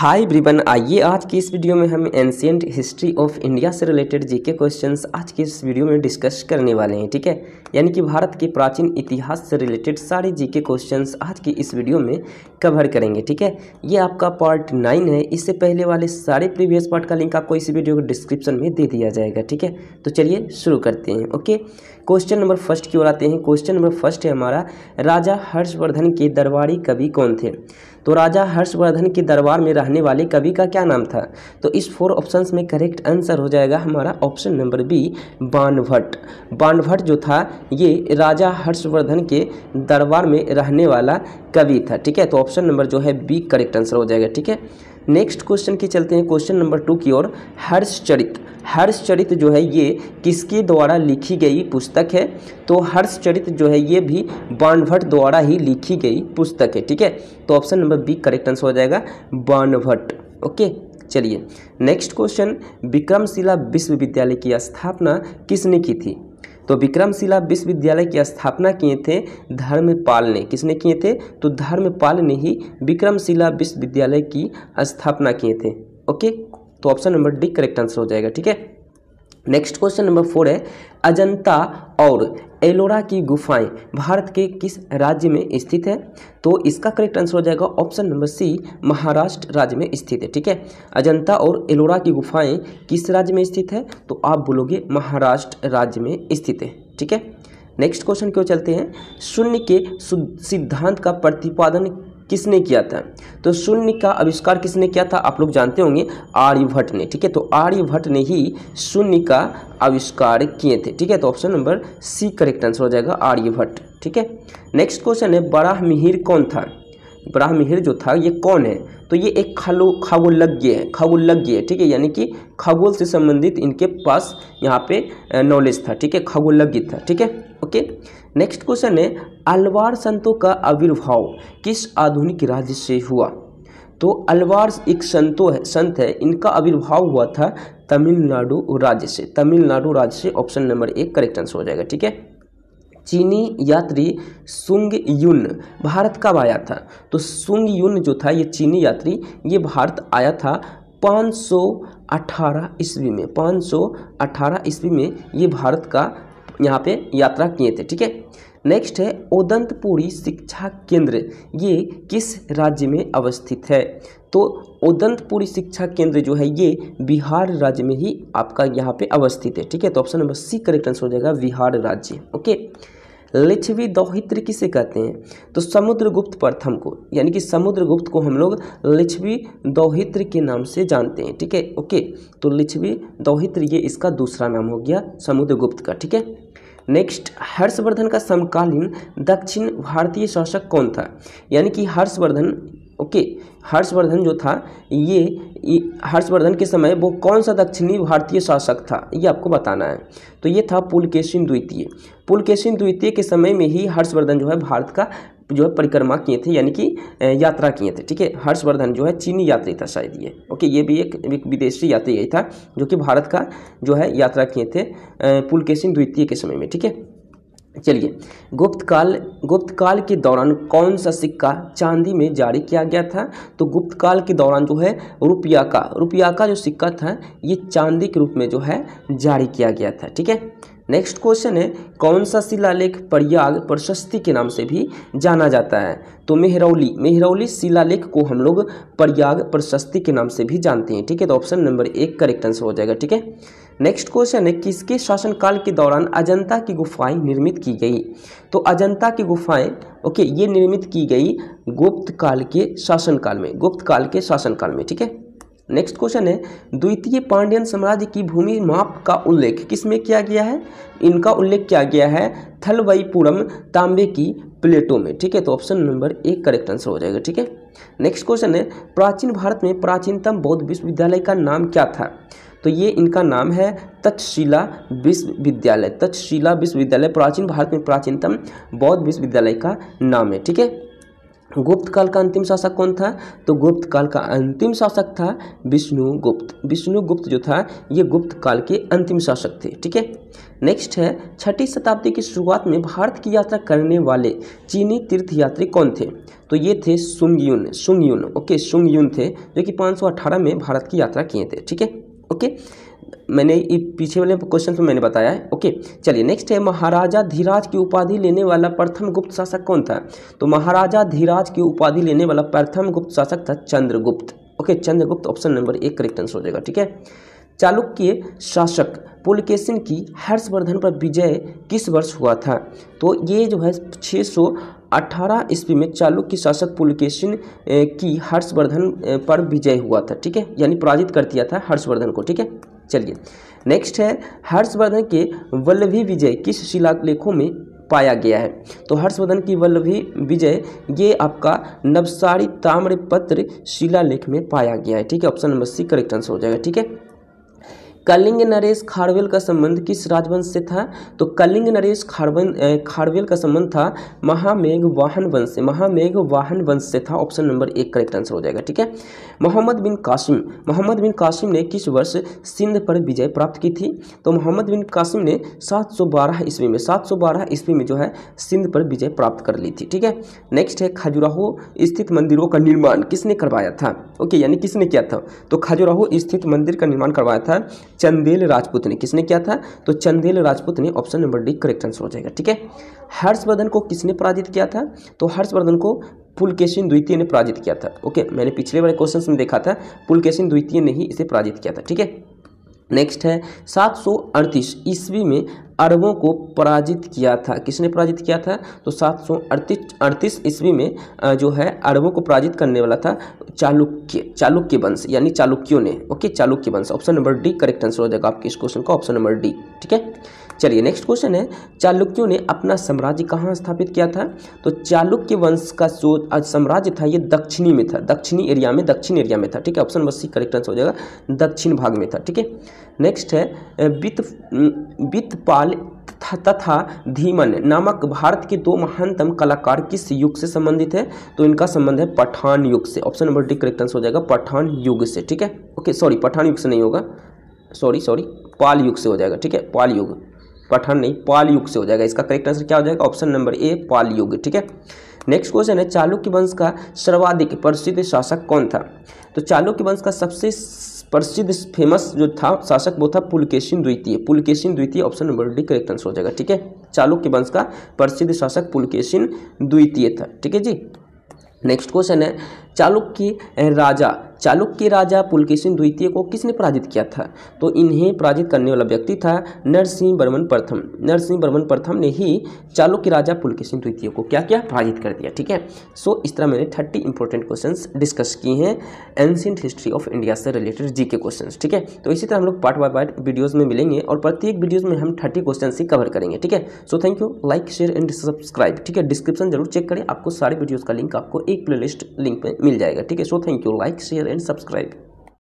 हाय ब्रिबन आइए आज की इस वीडियो में हम एंशियंट हिस्ट्री ऑफ इंडिया से रिलेटेड जीके क्वेश्चंस आज की इस वीडियो में डिस्कस करने वाले हैं ठीक है यानी कि भारत के प्राचीन इतिहास से रिलेटेड सारे जीके क्वेश्चंस आज की इस वीडियो में कवर करेंगे ठीक है ये आपका पार्ट नाइन है इससे पहले वाले सारे प्रीवियस पार्ट का लिंक आपको इस वीडियो को डिस्क्रिप्शन में दे दिया जाएगा ठीक है तो चलिए शुरू करते हैं ओके क्वेश्चन नंबर फर्स्ट की ओर आते हैं क्वेश्चन नंबर फर्स्ट है हमारा राजा हर्षवर्धन के दरबारी कवि कौन थे तो राजा हर्षवर्धन के दरबार में रहने वाले कवि का क्या नाम था तो इस फोर ऑप्शन में करेक्ट आंसर हो जाएगा हमारा option number B Banabhatta Banabhatta जो था ये राजा हर्षवर्धन के दरबार में रहने वाला कवि था ठीक है तो ऑप्शन नंबर जो है बी करेक्ट आंसर हो जाएगा ठीक है नेक्स्ट क्वेश्चन की चलते हैं क्वेश्चन नंबर टू की ओर हर्षचरित हर्षचरित जो है ये किसके द्वारा लिखी गई पुस्तक है तो हर्षचरित जो है ये भी बाणभट्ट द्वारा ही लिखी गई पुस्तक है ठीक है तो option number B correct answer हो जाएगा बाणभट ओके चलिए नेक्स्ट क्वेश्चन विक्रमशिला विश्वविद्यालय की स्थापना किसने की थी तो विक्रमशिला विश्वविद्यालय की स्थापना किए थे धर्मपाल ने किसने किए थे तो धर्मपाल ने ही विक्रमशिला विश्वविद्यालय की स्थापना किए थे ओके तो option number D correct answer हो जाएगा ठीक है नेक्स्ट क्वेश्चन नंबर फोर है अजंता और एलोरा की गुफाएं भारत के किस राज्य में स्थित है तो इसका करेक्ट आंसर हो जाएगा ऑप्शन नंबर सी महाराष्ट्र राज्य में स्थित है ठीक है अजंता और एलोरा की गुफाएं किस राज्य में स्थित है तो आप बोलोगे महाराष्ट्र राज्य में स्थित है ठीक है नेक्स्ट क्वेश्चन क्यों चलते हैं शून्य के सिद्धांत का प्रतिपादन किसने किया था तो शून्य का आविष्कार किसने किया था आप लोग जानते होंगे आर्यभट्ट ने ठीक है तो आर्यभट्ट ने ही शून्य का आविष्कार किए थे ठीक है तो option number C correct answer हो जाएगा आर्यभट्ट ठीक है नेक्स्ट क्वेश्चन है बराह मिहिर कौन था बराह मिहिर जो था ये कौन है तो ये एक खलो खगोलज्ञ है खगोलज्ञ है ठीक है यानी कि खगोल से संबंधित इनके पास यहाँ पे नॉलेज था ठीक है खगोलज्ञ था ठीक है ओके नेक्स्ट क्वेश्चन है अलवार संतों का आविर्भाव किस आधुनिक राज्य से हुआ तो अलवार एक संतो है संत है इनका आविर्भाव हुआ था तमिलनाडु राज्य से तमिलनाडु राज्य से ऑप्शन नंबर एक करेक्ट आंसर हो जाएगा ठीक है चीनी यात्री सुंग युन भारत कब आया था तो सुंग युन जो था ये चीनी यात्री ये भारत आया था 518 ईस्वी में 518 ईस्वी में ये भारत का यहाँ पे यात्रा किए थे ठीक है नेक्स्ट है ओदंतपुरी शिक्षा केंद्र ये किस राज्य में अवस्थित है तो ओदंतपुरी शिक्षा केंद्र जो है ये बिहार राज्य में ही आपका यहाँ पे अवस्थित है ठीक है तो option number C correct answer हो जाएगा बिहार राज्य ओके लिच्छवी दौहित्र किसे कहते हैं तो समुद्रगुप्त प्रथम को यानी कि समुद्रगुप्त को हम लोग लिच्छवी दौहित्र के नाम से जानते हैं ठीक है ओके तो लिच्छवी दौहित्र ये इसका दूसरा नाम हो गया समुद्रगुप्त का ठीक है नेक्स्ट हर्षवर्धन का समकालीन दक्षिण भारतीय शासक कौन था यानी कि हर्षवर्धन ओके हर्षवर्धन जो था ये, ये हर्षवर्धन के समय वो कौन सा दक्षिणी भारतीय शासक था ये आपको बताना है तो ये था पुलकेशिन द्वितीय पुलकेशिन द्वितीय के समय में ही हर्षवर्धन जो है भारत का जो है परिक्रमा किए थे यानी कि यात्रा किए थे ठीक है हर्षवर्धन जो है चीनी यात्री था शायद ये ओके ये भी एक, एक विदेशी यात्री यही था जो कि भारत का जो है यात्रा किए थे पुलकेशिन द्वितीय के समय में ठीक है चलिए गुप्त काल गुप्त काल के दौरान कौन सा सिक्का चांदी में जारी किया गया था तो गुप्त काल के दौरान जो है रुपया का रुपया का जो सिक्का था ये चांदी के रूप में जो है जारी किया गया था ठीक है नेक्स्ट क्वेश्चन है कौन सा शिलालेख प्रयाग प्रशस्ति के नाम से भी जाना जाता है तो मेहरौली मेहरौली शिलालेख को हम लोग प्रयाग प्रशस्ति के नाम से भी जानते हैं ठीक है तो ऑप्शन नंबर एक करेक्ट आंसर हो जाएगा ठीक है नेक्स्ट क्वेश्चन है किसके शासनकाल के दौरान अजंता की गुफाएं निर्मित की गई तो अजंता की गुफाएं ओके ये निर्मित की गई गुप्त काल के शासनकाल में गुप्त काल के शासनकाल में ठीक है नेक्स्ट क्वेश्चन है द्वितीय पांड्यन साम्राज्य की भूमि माप का उल्लेख किसमें किया गया है इनका उल्लेख किया गया है थलवईपुरम तांबे की प्लेटों में ठीक है तो ऑप्शन नंबर एक करेक्ट आंसर हो जाएगा ठीक है नेक्स्ट क्वेश्चन है प्राचीन भारत में प्राचीनतम बौद्ध विश्वविद्यालय का नाम क्या था तो ये इनका नाम है तक्षशिला विश्वविद्यालय तक्षशिला विश्वविद्यालय प्राचीन भारत में प्राचीनतम बौद्ध विश्वविद्यालय का नाम है ठीक है गुप्त काल का अंतिम शासक कौन था तो गुप्त काल का अंतिम शासक था विष्णुगुप्त विष्णुगुप्त जो था ये गुप्त काल के अंतिम शासक थे ठीक है नेक्स्ट है छठी शताब्दी की शुरुआत में भारत की यात्रा करने वाले चीनी तीर्थयात्री कौन थे तो ये थे सुंगयुन सुंगयुन ओके सुंगयुन थे जो कि 518 में भारत की यात्रा किए थे ठीक है ओके मैंने पीछे वाले क्वेश्चन में मैंने बताया है ओके चलिए नेक्स्ट है महाराजा धीराज की उपाधि लेने वाला प्रथम गुप्त शासक कौन था तो महाराजा धीराज की उपाधि लेने वाला प्रथम गुप्त शासक था Chandragupta okay Chandragupta option number एक करेक्ट आंसर हो जाएगा ठीक है चालुक्य शासक पुलकेशन की हर्षवर्धन पर विजय किस वर्ष हुआ था तो ये जो है छः सौ अठारह ईस्वी में चालुक्य शासक पुलकेशिन की हर्षवर्धन पर विजय हुआ था ठीक है यानी पराजित कर दिया था हर्षवर्धन को ठीक है चलिए नेक्स्ट है हर्षवर्धन के वल्लभी विजय किस शिलालेखों में पाया गया है तो हर्षवर्धन की वल्लभी विजय ये आपका नवसारी ताम्रपत्र शिलालेख में पाया गया है ठीक है option number C correct answer हो जाएगा ठीक है कलिंग नरेश खारवेल का संबंध किस राजवंश से था तो कलिंग नरेश खारवन खारवेल का संबंध था महामेघ वाहन वंश से महामेघ वाहन वंश से था ऑप्शन नंबर एक करेक्ट आंसर हो जाएगा ठीक है मोहम्मद बिन कासिम मोहम्मद बिन कासिम ने किस वर्ष सिंध पर विजय प्राप्त की थी तो मोहम्मद बिन कासिम ने 712 सौ बारह ईस्वी में 712 सौ बारह ईस्वी में जो है सिंध पर विजय प्राप्त कर ली थी ठीक है नेक्स्ट है खजुराहो स्थित मंदिरों का निर्माण किसने करवाया था ओके यानी किसने किया था तो खजुराहो स्थित मंदिर का निर्माण करवाया था चंदेल राजपूत ने किसने किया था तो चंदेल राजपूत ने option number D correct answer हो जाएगा ठीक है हर्षवर्धन को किसने पराजित किया था तो हर्षवर्धन को पुलकेशिन द्वितीय ने पराजित किया था ओके मैंने पिछले बारे क्वेश्चन में देखा था पुलकेशिन द्वितीय ने ही इसे पराजित किया था ठीक है नेक्स्ट है सात सौ अड़तीस ईस्वी में अरबों को पराजित किया था किसने पराजित किया था तो सात सौ अड़तीस अड़तीस ईस्वी में जो है अरबों को पराजित करने वाला था चालुक्य चालुक्य वंश यानी चालुक्यों ने ओके चालुक्य वंश option number D correct answer हो जाएगा आपके इस क्वेश्चन का ऑप्शन नंबर डी ठीक है चलिए नेक्स्ट क्वेश्चन है चालुक्यों ने अपना साम्राज्य कहाँ स्थापित किया था तो चालुक्य वंश का जो साम्राज्य था ये दक्षिणी में था दक्षिणी एरिया में दक्षिण एरिया में था ठीक है option number C correct answer हो जाएगा दक्षिण भाग में था ठीक है नेक्स्ट है वित्त वित्तपाल तथा धीमन नामक भारत के दो महानतम कलाकार किस युग से संबंधित है तो इनका संबंध है पठान युग से option number D correct answer हो जाएगा पठान युग से ठीक है ओके सॉरी पठान युग से नहीं होगा सॉरी सॉरी पाल युग से हो जाएगा ठीक है पाल युग पठान नहीं पाल युग से हो जाएगा इसका करेक्ट आंसर क्या हो जाएगा ऑप्शन नंबर ए पाल युग ठीक है नेक्स्ट क्वेश्चन है चालुक्य वंश का सर्वाधिक प्रसिद्ध शासक कौन था तो चालुक्य वंश का सबसे प्रसिद्ध फेमस जो था शासक वो था पुलकेशिन द्वितीय पुलकेशिन द्वितीय option number D correct answer हो जाएगा ठीक है चालुक्य वंश का प्रसिद्ध शासक पुलकेशिन द्वितीय था ठीक है जी नेक्स्ट क्वेश्चन है चालुक्य राजा चालुक्य राजा पुलकेशन द्वितीय को किसने पराजित किया था तो इन्हें पराजित करने वाला व्यक्ति था नरसिंह बर्मन प्रथम नरसिंह बर्मन प्रथम ने ही चालुक्य राजा पुलकेशन द्वितीय को क्या किया पराजित कर दिया ठीक है सो इस तरह मैंने थर्टी इंपॉर्टेंट क्वेश्चन डिस्कस किए हैं एंशियंट हिस्ट्री ऑफ इंडिया से रिलेटेड जी के क्वेश्चन ठीक है तो इसी तरह हम लोग पार्ट बाय पार्ट वीडियोज़ में मिलेंगे और प्रत्येक वीडियोज़ में हम थर्टी क्वेश्चन ही कवर करेंगे ठीक है so thank you like share and subscribe ठीक है डिस्क्रिप्शन जरूर चेक करें आपको सारे वीडियोज़ का लिंक आपको एक प्ले लिंक में मिल जाएगा ठीक है so thank you like share and subscribe